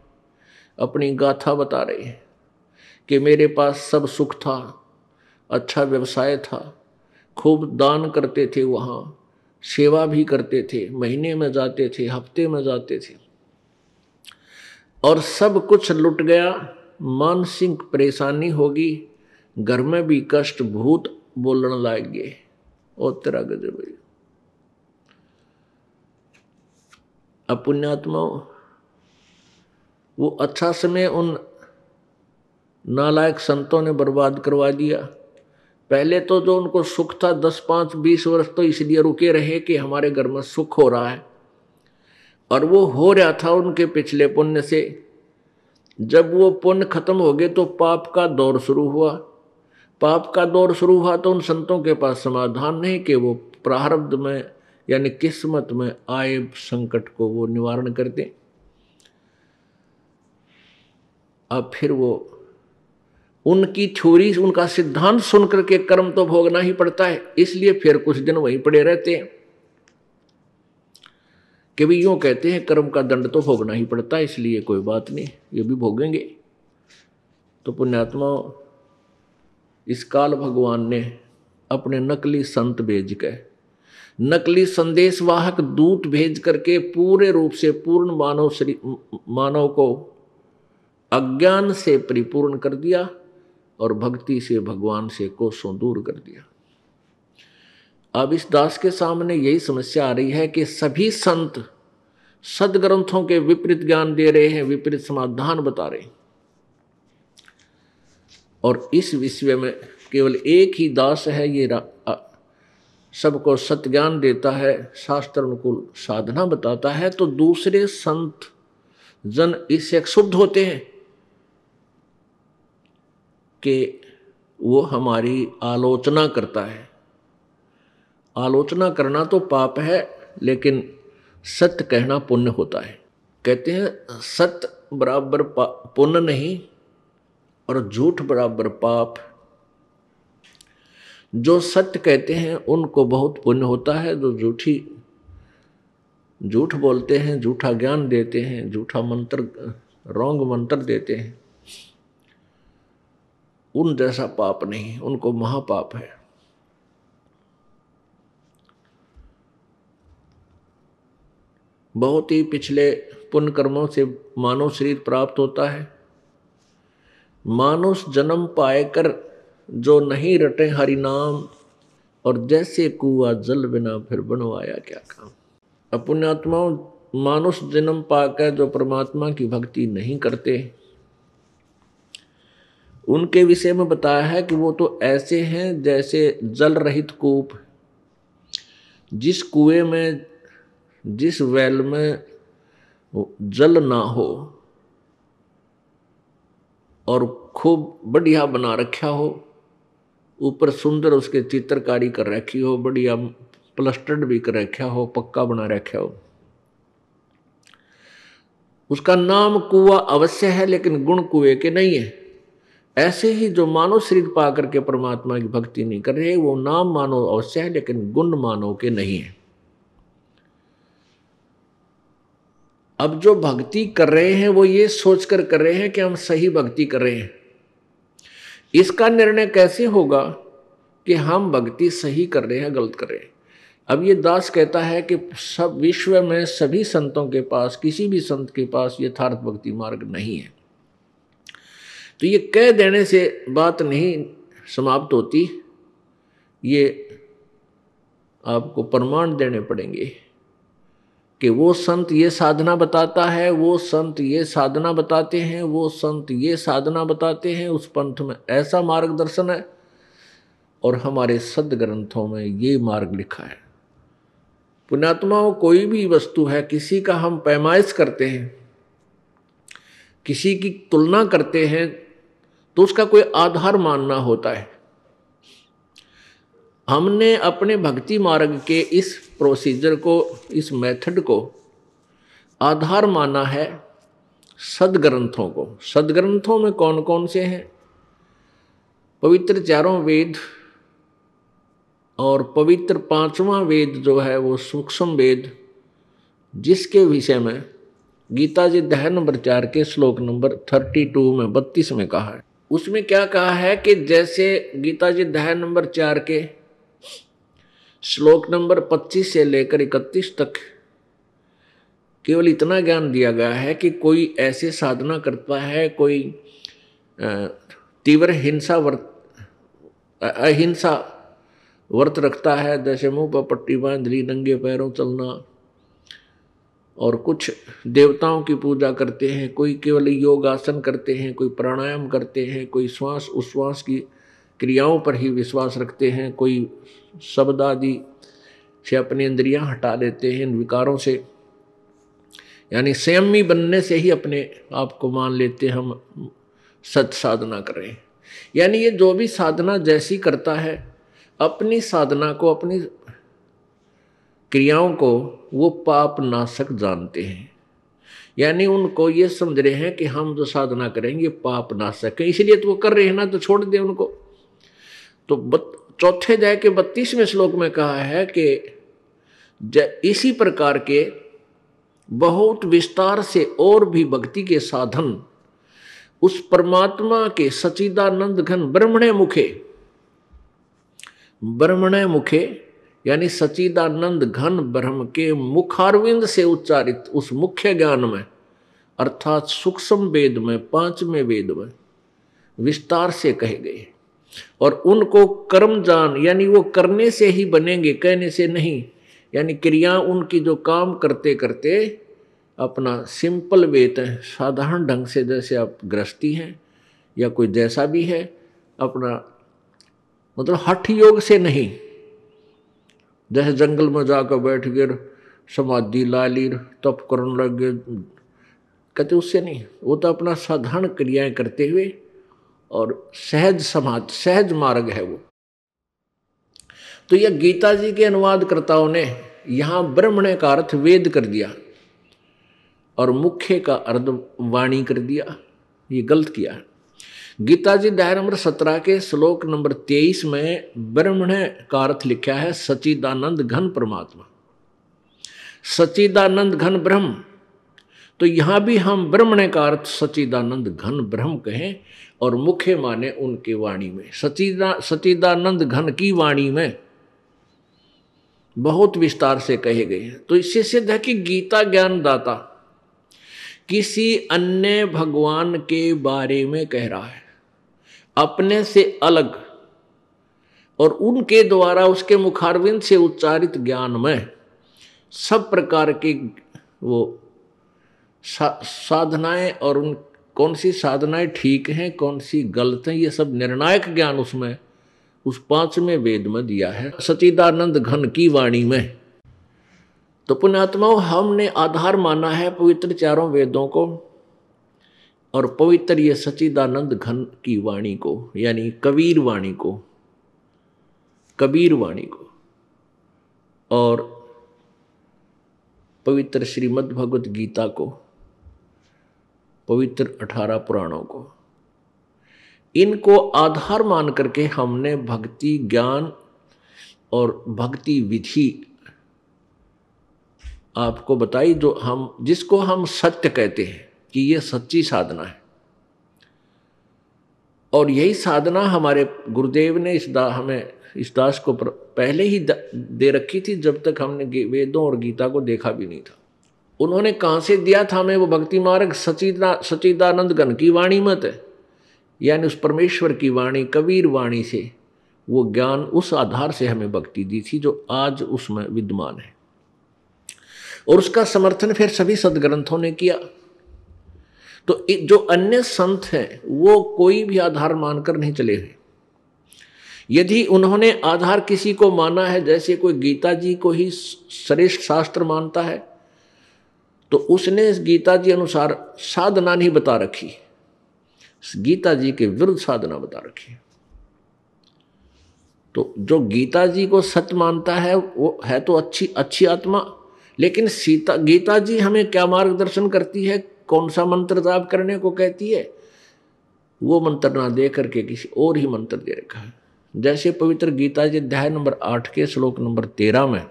अपनी गाथा बता रहे हैं कि मेरे पास सब सुख था अच्छा व्यवसाय था खूब दान करते थे वहाँ सेवा भी करते थे महीने में जाते थे हफ्ते में जाते थे और सब कुछ लुट गया मानसिक परेशानी होगी घर में भी कष्ट भूत बोलन लग गए और तेरा गजब है अब वो अच्छा समय उन नालायक संतों ने बर्बाद करवा दिया पहले तो जो उनको सुख था दस पाँच बीस वर्ष तो इसलिए रुके रहे कि हमारे घर में सुख हो रहा है और वो हो रहा था उनके पिछले पुण्य से जब वो पुण्य खत्म हो गए तो पाप का दौर शुरू हुआ पाप का दौर शुरू हुआ तो उन संतों के पास समाधान नहीं कि वो प्रारब्ध में यानी किस्मत में आए संकट को वो निवारण करते अब फिर वो उनकी थ्योरी उनका सिद्धांत सुनकर के कर्म तो भोगना ही पड़ता है इसलिए फिर कुछ दिन वहीं पड़े रहते हैं कि भी यूं कहते हैं कर्म का दंड तो भोगना ही पड़ता है इसलिए कोई बात नहीं ये भी भोगेंगे तो पुण्यात्मा इस काल भगवान ने अपने नकली संत भेज के नकली संदेशवाहक दूत भेज करके पूरे रूप से पूर्ण मानव श्री मानव को अज्ञान से परिपूर्ण कर दिया और भक्ति से भगवान से कोसों दूर कर दिया अब इस दास के सामने यही समस्या आ रही है कि सभी संत सदग्रंथों के विपरीत ज्ञान दे रहे हैं विपरीत समाधान बता रहे हैं और इस विश्व में केवल एक ही दास है ये सबको सत्ज्ञान देता है शास्त्र अनुकूल साधना बताता है तो दूसरे संत जन इससे क्षुब्ध होते हैं कि वो हमारी आलोचना करता है आलोचना करना तो पाप है लेकिन सत्य कहना पुण्य होता है कहते हैं सत्य बराबर पुण्य नहीं और झूठ बराबर पाप जो सत्य कहते हैं उनको बहुत पुण्य होता है जो झूठी झूठ बोलते हैं झूठा ज्ञान देते हैं झूठा मंत्र रोंग मंत्र देते हैं उन जैसा पाप नहीं उनको महापाप है बहुत ही पिछले पुण्य कर्मों से मानव शरीर प्राप्त होता है मानुष जन्म पाए कर जो नहीं रटे हरि नाम और जैसे कुआ जल बिना फिर बनवाया क्या काम अपुण्यात्मा मानुष जन्म पाकर जो परमात्मा की भक्ति नहीं करते उनके विषय में बताया है कि वो तो ऐसे हैं जैसे जल रहित कूप जिस कुएं में जिस वेल में जल ना हो और खूब बढ़िया बना रखा हो ऊपर सुंदर उसके चित्रकारी कर रखी हो बढ़िया प्लस्टर्ड भी कर रखा हो पक्का बना रखा हो उसका नाम कुआ अवश्य है लेकिन गुण कुएं के नहीं है ऐसे ही जो मानव शरीर पा करके परमात्मा की भक्ति नहीं कर रहे वो नाम मानव अवश्य है लेकिन गुण मानव के नहीं है अब जो भक्ति कर रहे हैं वो ये सोच कर कर रहे हैं कि हम सही भक्ति कर रहे हैं इसका निर्णय कैसे होगा कि हम भक्ति सही कर रहे हैं गलत कर रहे हैं अब ये दास कहता है कि सब विश्व में सभी संतों के पास किसी भी संत के पास यथार्थ भक्ति मार्ग नहीं है तो ये कह देने से बात नहीं समाप्त होती ये आपको प्रमाण देने पड़ेंगे कि वो संत ये साधना बताता है वो संत ये साधना बताते हैं वो संत ये साधना बताते हैं उस पंथ में ऐसा मार्गदर्शन है और हमारे सद ग्रंथों में ये मार्ग लिखा है पुण्यात्माओं कोई भी वस्तु है किसी का हम पैमाइश करते हैं किसी की तुलना करते हैं तो उसका कोई आधार मानना होता है हमने अपने भक्ति मार्ग के इस प्रोसीजर को इस मेथड को आधार माना है सदग्रंथों को सदग्रंथों में कौन कौन से हैं पवित्र चारों वेद और पवित्र पांचवा वेद जो है वो सूक्ष्म वेद जिसके विषय में गीता जी दह नंबर चार के श्लोक नंबर थर्टी टू में बत्तीस में कहा है उसमें क्या कहा है कि जैसे गीता जी दह नंबर चार के श्लोक नंबर 25 से लेकर 31 तक केवल इतना ज्ञान दिया गया है कि कोई ऐसे साधना करता है कोई तीव्र हिंसा वर्त अहिंसा व्रत रखता है जैसे मुंह पर पट्टी बांध ली नंगे पैरों चलना और कुछ देवताओं की पूजा करते हैं कोई केवल योग आसन करते हैं कोई प्राणायाम करते हैं कोई श्वास उश्वास की क्रियाओं पर ही विश्वास रखते हैं कोई शब्द आदि से अपनी इंद्रियां हटा देते हैं इन विकारों से यानी संयमी बनने से ही अपने आप को मान लेते हम सत साधना कर रहे हैं यानी ये जो भी साधना जैसी करता है अपनी साधना को अपनी क्रियाओं को वो पाप नाशक जानते हैं यानी उनको ये समझ रहे हैं कि हम जो साधना करेंगे पाप नाशक है इसलिए तो वो कर रहे हैं ना तो छोड़ दे उनको तो चौथे जय के बत्तीसवें श्लोक में कहा है कि इसी प्रकार के बहुत विस्तार से और भी भक्ति के साधन उस परमात्मा के सचिदानंद घन ब्रह्मण मुखे ब्रह्मणे मुखे यानी सचिदानंद घन ब्रह्म के मुखारविंद से उच्चारित उस मुख्य ज्ञान में अर्थात सूक्ष्म वेद में पांचवें वेद में विस्तार से कहे गए और उनको कर्मजान यानी वो करने से ही बनेंगे कहने से नहीं यानी क्रिया उनकी जो काम करते करते अपना सिंपल वेत तो है साधारण ढंग से जैसे आप गृहस्थी हैं या कोई जैसा भी है अपना मतलब हठ योग से नहीं जैसे जंगल में जाकर बैठ गिर समाधि लालीर तप करने लग गए कहते उससे नहीं वो तो अपना साधारण क्रियाएं करते हुए और सहज समाज सहज मार्ग है वो तो यह गीता जी के अनुवादकर्ताओं ने यहां ब्रह्मणे का अर्थ वेद कर दिया और मुख्य का अर्ध वाणी कर दिया ये गलत किया है गीता जी दायर नंबर सत्रह के श्लोक नंबर तेईस में ब्रह्मण का अर्थ लिखा है सचिदानंद घन परमात्मा सचिदानंद घन ब्रह्म तो यहां भी हम ब्रह्मण का अर्थ सचिदानंद घन ब्रह्म कहें और मुख्य माने उनके वाणी में सचिदा सचिदानंद घन की वाणी में बहुत विस्तार से कहे गए हैं तो इससे सिद्ध है कि गीता ज्ञानदाता किसी अन्य भगवान के बारे में कह रहा है अपने से अलग और उनके द्वारा उसके मुखारविंद से उच्चारित ज्ञान में सब प्रकार के वो सा, साधनाएं और उन कौन सी साधनाएं ठीक हैं कौन सी गलत हैं ये सब निर्णायक ज्ञान उसमें उस पांचवें वेद में दिया है सचिदानंद घन की वाणी में तो पुण्यात्माओं हमने आधार माना है पवित्र चारों वेदों को और पवित्र ये सचिदानंद घन की वाणी को यानी कबीर वाणी को कबीर वाणी को और पवित्र श्रीमद् भगवत गीता को पवित्र अठारह पुराणों को इनको आधार मान करके हमने भक्ति ज्ञान और भक्ति विधि आपको बताई जो हम जिसको हम सत्य कहते हैं कि यह सच्ची साधना है और यही साधना हमारे गुरुदेव ने इस दा हमें इस दास को पहले ही दे रखी थी जब तक हमने वेदों और गीता को देखा भी नहीं था उन्होंने कहाँ से दिया था हमें वो भक्ति मार्ग सचिदा सचिदानंद गण की वाणी मत है यानी उस परमेश्वर की वाणी कबीर वाणी से वो ज्ञान उस आधार से हमें भक्ति दी थी जो आज उसमें विद्यमान है और उसका समर्थन फिर सभी सदग्रंथों ने किया तो जो अन्य संत हैं वो कोई भी आधार मानकर नहीं चले हुए यदि उन्होंने आधार किसी को माना है जैसे कोई गीता जी को ही श्रेष्ठ शास्त्र मानता है तो उसने गीता जी अनुसार साधना नहीं बता रखी गीता जी के विरुद्ध साधना बता रखी तो जो गीता जी को सत्य मानता है वो है तो अच्छी अच्छी आत्मा लेकिन सीता गीता जी हमें क्या मार्गदर्शन करती है कौन सा मंत्र जाप करने को कहती है वो मंत्र ना दे करके किसी और ही मंत्र दे रखा है जैसे पवित्र गीता जी अध्याय नंबर आठ के श्लोक नंबर तेरह में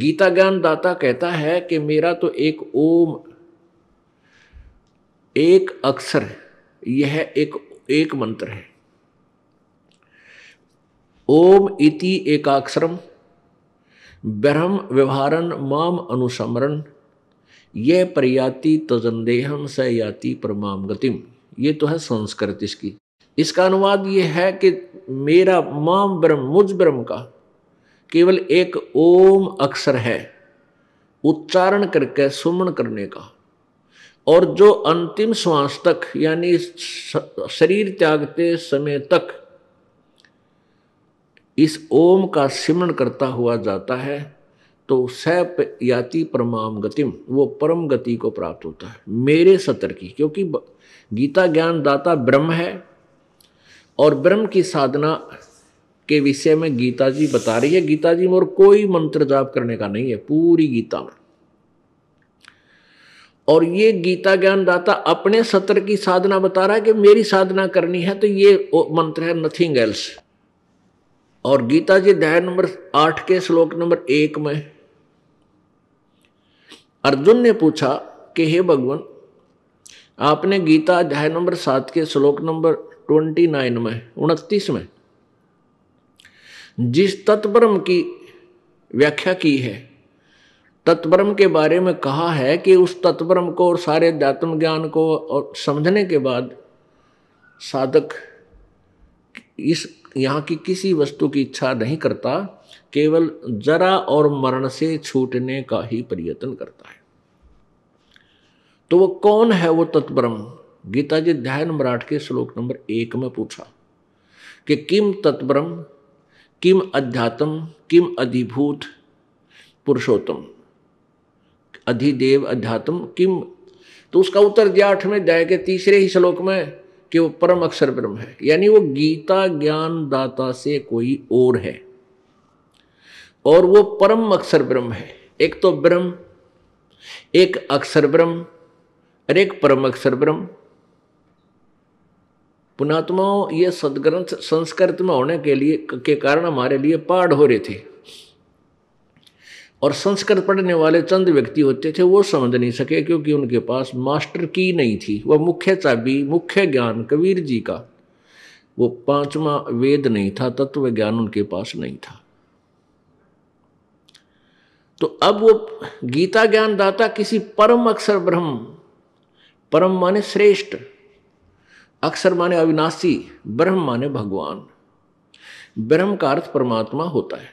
गीता ज्ञान दाता कहता है कि मेरा तो एक ओम एक अक्षर यह एक एक मंत्र है ओम इति एकाक्षरम ब्रह्म व्यवहारन माम अनुसमरण ये प्रयाति तजंदेहम स याति परमाम गतिम ये तो है संस्कृत इसकी इसका अनुवाद ये है कि मेरा माम ब्रह्म मुझ ब्रह्म का केवल एक ओम अक्षर है उच्चारण करके सुमन करने का और जो अंतिम श्वास तक यानी शरीर त्यागते समय तक इस ओम का सिमरण करता हुआ जाता है तो सैप याति परमाम गतिम वो परम गति को प्राप्त होता है मेरे सतर की क्योंकि गीता ज्ञान दाता ब्रह्म है और ब्रह्म की साधना के विषय में गीता जी बता रही है गीता जी में और कोई मंत्र जाप करने का नहीं है पूरी गीता में और ये गीता ज्ञान दाता अपने सत्र की साधना बता रहा है कि मेरी साधना करनी है तो ये मंत्र है नथिंग एल्स और गीता जी अध्याय नंबर आठ के श्लोक नंबर एक में अर्जुन ने पूछा कि हे भगवान आपने गीता अध्याय नंबर सात के श्लोक नंबर ट्वेंटी नाइन में उनतीस में जिस तत्परम की व्याख्या की है तत्परम के बारे में कहा है कि उस तत्परम को और सारे अध्यात्म ज्ञान को और समझने के बाद साधक इस यहाँ की किसी वस्तु की इच्छा नहीं करता केवल जरा और मरण से छूटने का ही प्रयत्न करता है तो वो कौन है वो तत्परम गीताजी ध्यान मराठ के श्लोक नंबर एक में पूछा कि किम तत्परम किम अध्यात्म किम अधिभूत पुरुषोत्तम अधिदेव अध्यात्म किम तो उसका उत्तर दिया आठवें दया के तीसरे ही श्लोक में कि वो परम अक्षर ब्रह्म है यानी वो गीता ज्ञान दाता से कोई और है और वो परम अक्षर ब्रह्म है एक तो ब्रह्म एक अक्षर ब्रह्म और एक परम अक्षर ब्रह्म पुणात्माओं ये सदग्रंथ संस्कृत में होने के लिए के कारण हमारे लिए पाठ हो रहे थे और संस्कृत पढ़ने वाले चंद व्यक्ति होते थे वो समझ नहीं सके क्योंकि उनके पास मास्टर की नहीं थी वह मुख्य चाबी मुख्य ज्ञान कबीर जी का वो पांचवा वेद नहीं था तत्व ज्ञान उनके पास नहीं था तो अब वो गीता ज्ञान दाता किसी परम अक्षर ब्रह्म परम माने श्रेष्ठ अक्षर माने अविनाशी ब्रह्म माने भगवान ब्रह्म का अर्थ परमात्मा होता है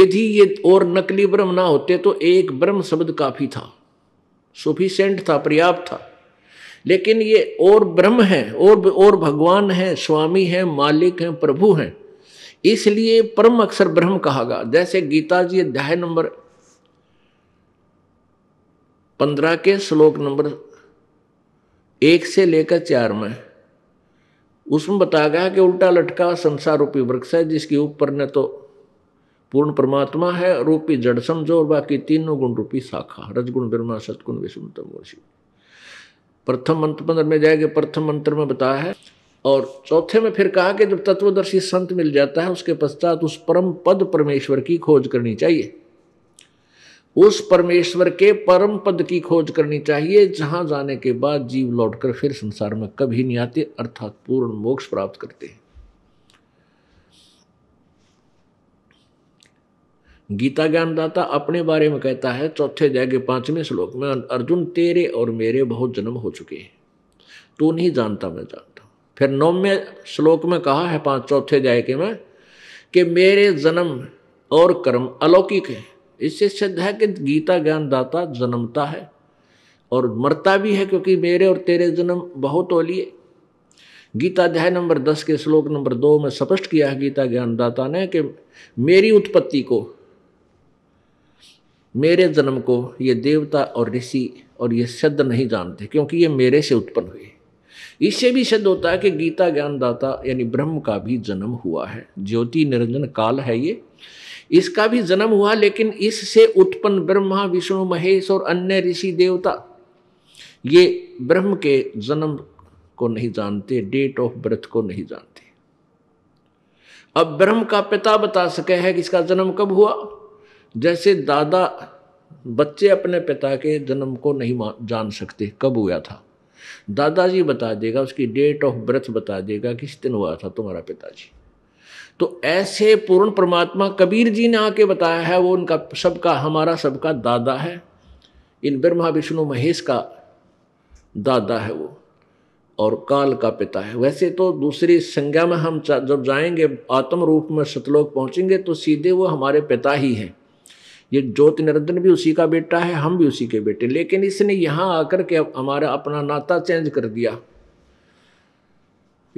यदि ये और नकली ब्रह्म ना होते तो एक ब्रह्म शब्द काफी था सुफिशेंट था पर्याप्त था लेकिन ये और ब्रह्म है और और भगवान है स्वामी है मालिक है प्रभु हैं इसलिए परम अक्षर ब्रह्म कहा गया जैसे गीता जी अध्याय नंबर पंद्रह के श्लोक नंबर एक से लेकर चार में उसमें बताया गया कि उल्टा लटका संसार रूपी वृक्ष है जिसके ऊपर ने तो पूर्ण परमात्मा है रूपी जड़ समझो और बाकी तीनों गुण रूपी शाखा रजगुण ब्रह्मा सतगुण विष्णुतम शिव प्रथम मंत्र मंत्र में जाएंगे प्रथम मंत्र में बताया है और चौथे में फिर कहा कि जब तत्वदर्शी संत मिल जाता है उसके पश्चात उस परम पद परमेश्वर की खोज करनी चाहिए उस परमेश्वर के परम पद की खोज करनी चाहिए जहां जाने के बाद जीव लौटकर फिर संसार में कभी नहीं आते अर्थात पूर्ण मोक्ष प्राप्त करते हैं गीता ज्ञानदाता अपने बारे में कहता है चौथे अध्याय के पांचवें श्लोक में अर्जुन तेरे और मेरे बहुत जन्म हो चुके हैं तू नहीं जानता मैं जानता फिर नौवें श्लोक में कहा है पांच चौथे जाय के में कि मेरे जन्म और कर्म अलौकिक हैं इससे सिद्ध है कि गीता ज्ञान दाता जन्मता है और मरता भी है क्योंकि मेरे और तेरे जन्म बहुत ओलिए गीता अध्याय नंबर दस के श्लोक नंबर दो में स्पष्ट किया है गीता ज्ञानदाता ने कि मेरी उत्पत्ति को मेरे जन्म को ये देवता और ऋषि और ये सिद्ध नहीं जानते क्योंकि ये मेरे से उत्पन्न हुए इससे भी सिद्ध होता है कि गीता ज्ञानदाता यानी ब्रह्म का भी जन्म हुआ है ज्योति निरंजन काल है ये इसका भी जन्म हुआ लेकिन इससे उत्पन्न ब्रह्मा विष्णु महेश और अन्य ऋषि देवता ये ब्रह्म के जन्म को नहीं जानते डेट ऑफ बर्थ को नहीं जानते अब ब्रह्म का पिता बता सके है कि इसका जन्म कब हुआ जैसे दादा बच्चे अपने पिता के जन्म को नहीं जान सकते कब हुआ था दादाजी बता देगा उसकी डेट ऑफ बर्थ बता देगा किस दिन हुआ था तुम्हारा पिताजी तो ऐसे पूर्ण परमात्मा कबीर जी ने आके बताया है वो उनका सबका हमारा सबका दादा है इन ब्रह्मा विष्णु महेश का दादा है वो और काल का पिता है वैसे तो दूसरी संज्ञा में हम जब जाएंगे आत्म रूप में सतलोक पहुँचेंगे तो सीधे वो हमारे पिता ही हैं ये ज्योति निरंजन भी उसी का बेटा है हम भी उसी के बेटे लेकिन इसने यहाँ आकर के हमारा अपना नाता चेंज कर दिया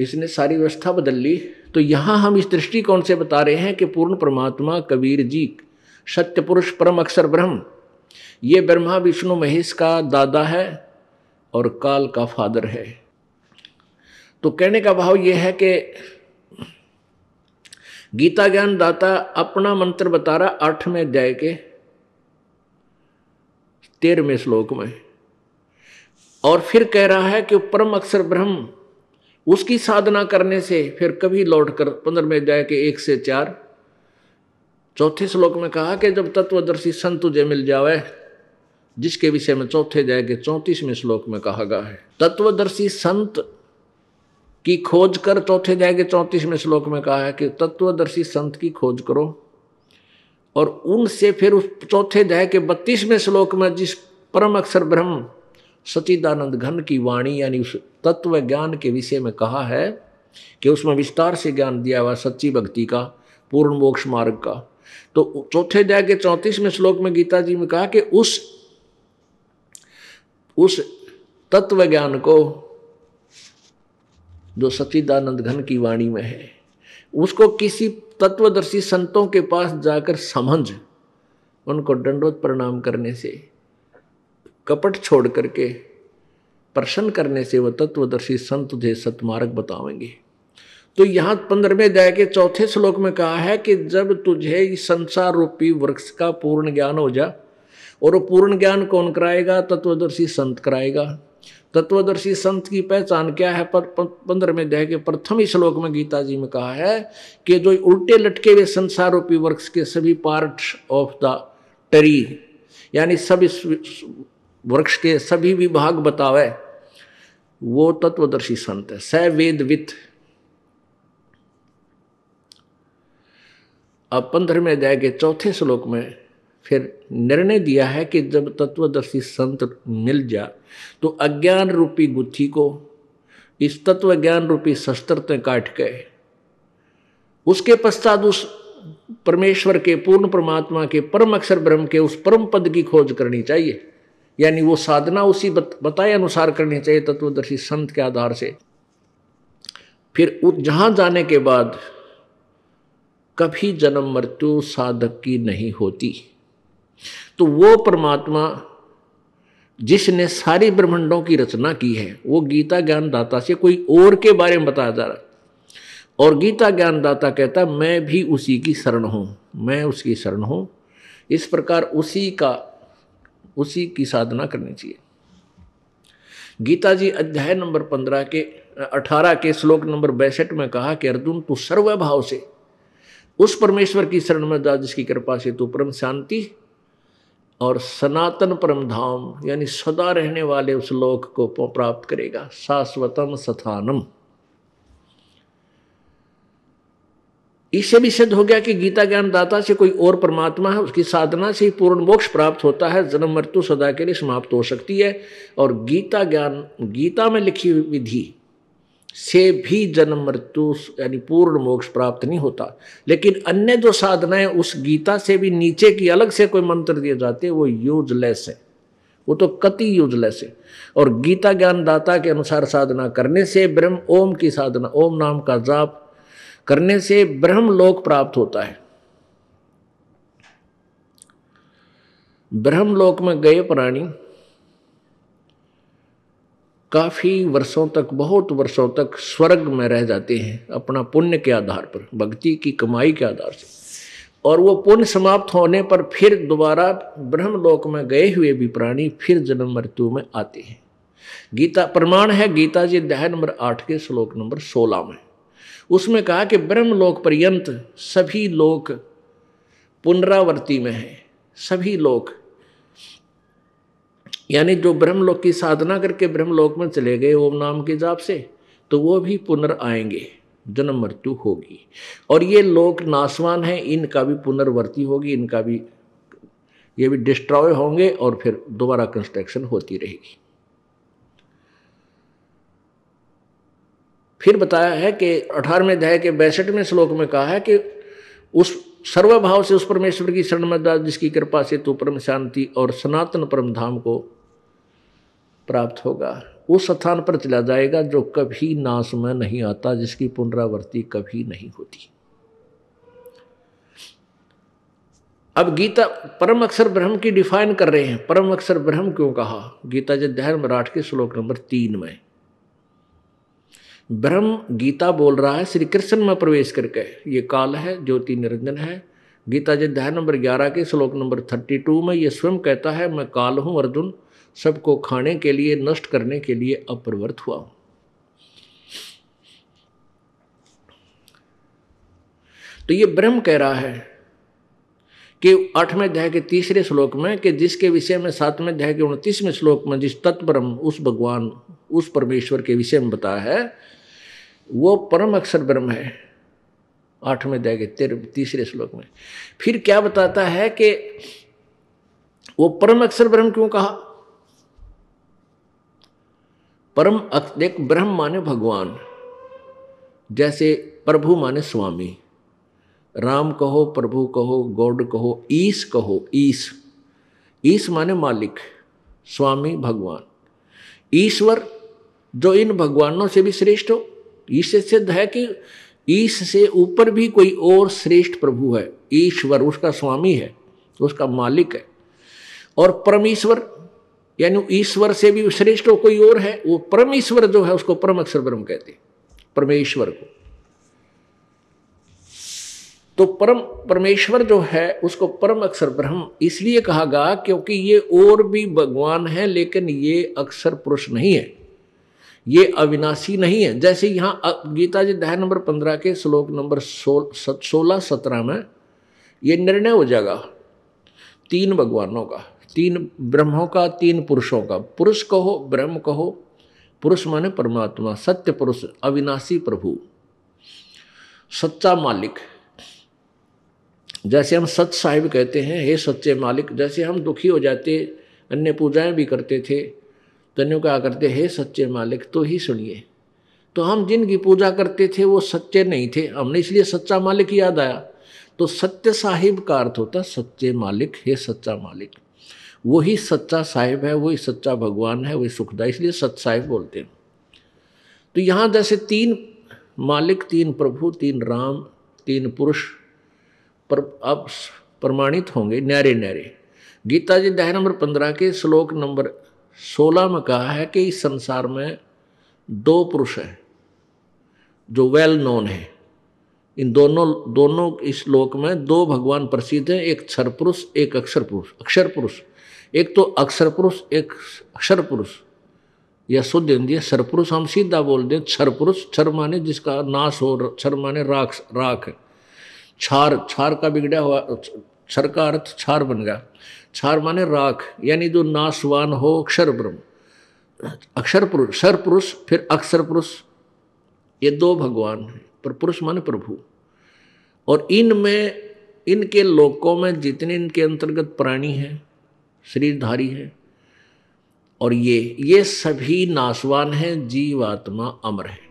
इसने सारी व्यवस्था बदल ली तो यहाँ हम इस दृष्टिकोण से बता रहे हैं कि पूर्ण परमात्मा कबीर जी सत्य पुरुष परम अक्षर ब्रह्म ये ब्रह्मा विष्णु महेश का दादा है और काल का फादर है तो कहने का भाव यह है कि गीता ज्ञान दाता अपना मंत्र बता रहा आठवें अध्याय के तेरहवें श्लोक में और फिर कह रहा है कि परम अक्षर ब्रह्म उसकी साधना करने से फिर कभी लौट कर पंद्रह में जाए के एक से चार चौथे श्लोक में कहा कि जब तत्वदर्शी संत तुझे मिल जावे जिसके विषय में चौथे जाए के चौंतीसवें श्लोक में कहा गया है तत्वदर्शी संत की खोज कर चौथे के चौंतीसवें श्लोक में कहा है कि तत्वदर्शी संत की खोज करो और उनसे फिर उस चौथे जाए के बत्तीसवें श्लोक में जिस परम अक्षर ब्रह्म सचिदानंद घन की वाणी यानी उस तत्व ज्ञान के विषय में कहा है कि उसमें विस्तार से ज्ञान दिया हुआ सच्ची भक्ति का पूर्ण मोक्ष मार्ग का तो चौथे अध्याय के चौंतीसवें श्लोक में गीता जी में कहा कि उस उस तत्व ज्ञान को जो सचिदानंद घन की वाणी में है उसको किसी तत्वदर्शी संतों के पास जाकर समझ उनको दंडोत प्रणाम करने से कपट छोड़ करके प्रसन्न करने से वह तत्वदर्शी संत तुझे सतमार्ग बतावेंगे तो यहाँ पंद्रहवें अध्याय के चौथे श्लोक में कहा है कि जब तुझे इस संसार रूपी वृक्ष का पूर्ण ज्ञान हो जा और वो पूर्ण ज्ञान कौन कराएगा तत्वदर्शी संत कराएगा तत्वदर्शी संत की पहचान क्या है पर पंद्रहवें अध्याय के प्रथम ही श्लोक में गीता जी में कहा है कि जो उल्टे लटके हुए संसार रूपी वृक्ष के सभी पार्ट ऑफ द टरी यानी सब इस वृक्ष के सभी विभाग बतावे वो तत्वदर्शी संत है स वेद विथ अब पंद्रहवें अध्याय के चौथे श्लोक में फिर निर्णय दिया है कि जब तत्वदर्शी संत मिल जा तो अज्ञान रूपी गुत्थी को इस तत्व ज्ञान रूपी शस्त्र ते काट के उसके पश्चात उस परमेश्वर के पूर्ण परमात्मा के परम अक्षर ब्रह्म के उस परम पद की खोज करनी चाहिए यानी वो साधना उसी बत, बताए अनुसार करनी चाहिए तत्वदर्शी संत के आधार से फिर जहां जाने के बाद कभी जन्म मृत्यु साधक की नहीं होती तो वो परमात्मा जिसने सारी ब्रह्मंडों की रचना की है वो गीता ज्ञान दाता से कोई और के बारे में बताया जा रहा है और गीता ज्ञान दाता कहता मैं भी उसी की शरण हूँ मैं उसकी शरण हूँ इस प्रकार उसी का उसी की साधना करनी चाहिए गीता जी अध्याय नंबर पंद्रह के अठारह के श्लोक नंबर बैसठ में कहा कि अर्जुन तू सर्वभाव से उस परमेश्वर की शरण में जा जिसकी कृपा से तू परम शांति और सनातन परम धाम यानी सदा रहने वाले उस लोक को प्राप्त करेगा शाश्वतम स्थानम इससे भी सिद्ध हो गया कि गीता ज्ञान दाता से कोई और परमात्मा है उसकी साधना से ही पूर्ण मोक्ष प्राप्त होता है जन्म मृत्यु सदा के लिए समाप्त हो सकती है और गीता ज्ञान गीता में लिखी हुई विधि से भी जन्म मृत्यु यानी पूर्ण मोक्ष प्राप्त नहीं होता लेकिन अन्य जो साधनाएं उस गीता से भी नीचे की अलग से कोई मंत्र दिए जाते हैं वो यूजलेस है वो तो कति यूजलेस है और गीता ज्ञान दाता के अनुसार साधना करने से ब्रह्म ओम की साधना ओम नाम का जाप करने से ब्रह्म लोक प्राप्त होता है ब्रह्म लोक में गए प्राणी काफ़ी वर्षों तक बहुत वर्षों तक स्वर्ग में रह जाते हैं अपना पुण्य के आधार पर भक्ति की कमाई के आधार से और वो पुण्य समाप्त होने पर फिर दोबारा ब्रह्म लोक में गए हुए भी प्राणी फिर जन्म मृत्यु में आते हैं गीता प्रमाण है गीता जी अध्याय नंबर आठ के श्लोक नंबर सोलह में उसमें कहा कि ब्रह्म लोक पर्यंत सभी लोक पुनरावर्ती में है सभी लोक यानी जो ब्रह्म लोक की साधना करके ब्रह्म लोक में चले गए ओम नाम के जाप से तो वो भी पुनर आएंगे जन्म मृत्यु होगी और ये लोक नासवान हैं इनका भी पुनर्वर्ती होगी इनका भी ये भी डिस्ट्रॉय होंगे और फिर दोबारा कंस्ट्रक्शन होती रहेगी फिर बताया है कि अठारहवें अध्याय के बैसठवें श्लोक में कहा है कि उस सर्वभाव से उस परमेश्वर की शरण में दास जिसकी कृपा से तू परम शांति और सनातन परम धाम को प्राप्त होगा उस स्थान पर चला जाएगा जो कभी नाश में नहीं आता जिसकी पुनरावृत्ति कभी नहीं होती अब गीता परम अक्षर ब्रह्म की डिफाइन कर रहे हैं परम अक्षर ब्रह्म क्यों कहा गीता जय में के श्लोक नंबर तीन में ब्रह्म गीता बोल रहा है श्री कृष्ण में प्रवेश करके ये काल है ज्योति निरंजन है गीता अध्याय नंबर ग्यारह के श्लोक नंबर थर्टी टू में ये स्वयं कहता है मैं काल हूँ अर्जुन सबको खाने के लिए नष्ट करने के लिए अप्रवृत्त हुआ हूँ तो ये ब्रह्म कह रहा है कि आठवें अध्याय के तीसरे श्लोक में कि जिसके विषय में सातवें अध्याय के उनतीसवें श्लोक में जिस तत्परम उस भगवान उस परमेश्वर के विषय में बताया है वो परम अक्षर ब्रह्म है आठवें दयागे तेरह तीसरे श्लोक में फिर क्या बताता है कि वो परम अक्षर ब्रह्म क्यों कहा परम देख ब्रह्म माने भगवान जैसे प्रभु माने स्वामी राम कहो प्रभु कहो गॉड कहो ईस कहो ईस ईस माने मालिक स्वामी भगवान ईश्वर जो इन भगवानों से भी श्रेष्ठ हो इससे सिद्ध है कि ईश से ऊपर भी कोई और श्रेष्ठ प्रभु है ईश्वर उसका स्वामी है उसका मालिक है और परमेश्वर यानी ईश्वर से भी श्रेष्ठ हो कोई और है वो परमेश्वर जो है उसको परम अक्षर ब्रह्म कहते परमेश्वर को तो परम परमेश्वर जो है उसको परम अक्षर ब्रह्म इसलिए कहा गया क्योंकि ये और भी भगवान है लेकिन ये अक्षर पुरुष नहीं है ये अविनाशी नहीं है जैसे यहाँ गीता जी दहर नंबर पंद्रह के श्लोक नंबर सोल सोलह सत्रह में ये निर्णय हो जाएगा तीन भगवानों का तीन ब्रह्मों का तीन पुरुषों का पुरुष कहो ब्रह्म कहो पुरुष माने परमात्मा सत्य पुरुष अविनाशी प्रभु सच्चा मालिक जैसे हम सच साहिब कहते हैं हे सच्चे मालिक जैसे हम दुखी हो जाते अन्य पूजाएं भी करते थे तनु कहा करते हे सच्चे मालिक तो ही सुनिए तो हम जिनकी पूजा करते थे वो सच्चे नहीं थे हमने इसलिए सच्चा मालिक याद आया तो सत्य साहिब का अर्थ होता सच्चे मालिक हे सच्चा मालिक वही सच्चा साहिब है वही सच्चा भगवान है वही सुखदा इसलिए सत साहिब बोलते हैं तो यहाँ जैसे तीन मालिक तीन प्रभु तीन राम तीन पुरुष पर अब प्रमाणित होंगे नरे नैरे गीता जी दह नंबर पंद्रह के श्लोक नंबर सोलह में कहा है कि इस संसार में दो पुरुष हैं जो वेल नोन है इन दोनों दोनों इस लोक में दो भगवान प्रसिद्ध हैं एक क्षर पुरुष एक अक्षर पुरुष अक्षर पुरुष एक तो अक्षर पुरुष एक अक्षर पुरुष या शुद्ध हिंदी क्षर पुरुष हम सीधा बोल दें क्षर पुरुष क्षर माने जिसका नाश हो क्षर माने राख राख छार क्षार क्षार का बिगड़ा हुआ क्षर का अर्थ क्षार बन गया क्षार माने राख यानी जो नाशवान हो अक्षर ब्रह्म अक्षर पुरुष सर पुरुष फिर अक्षर पुरुष ये दो भगवान हैं पर पुरुष माने प्रभु और इनमें इनके लोकों में जितने इनके अंतर्गत प्राणी हैं शरीरधारी हैं और ये ये सभी नाशवान हैं जीवात्मा अमर है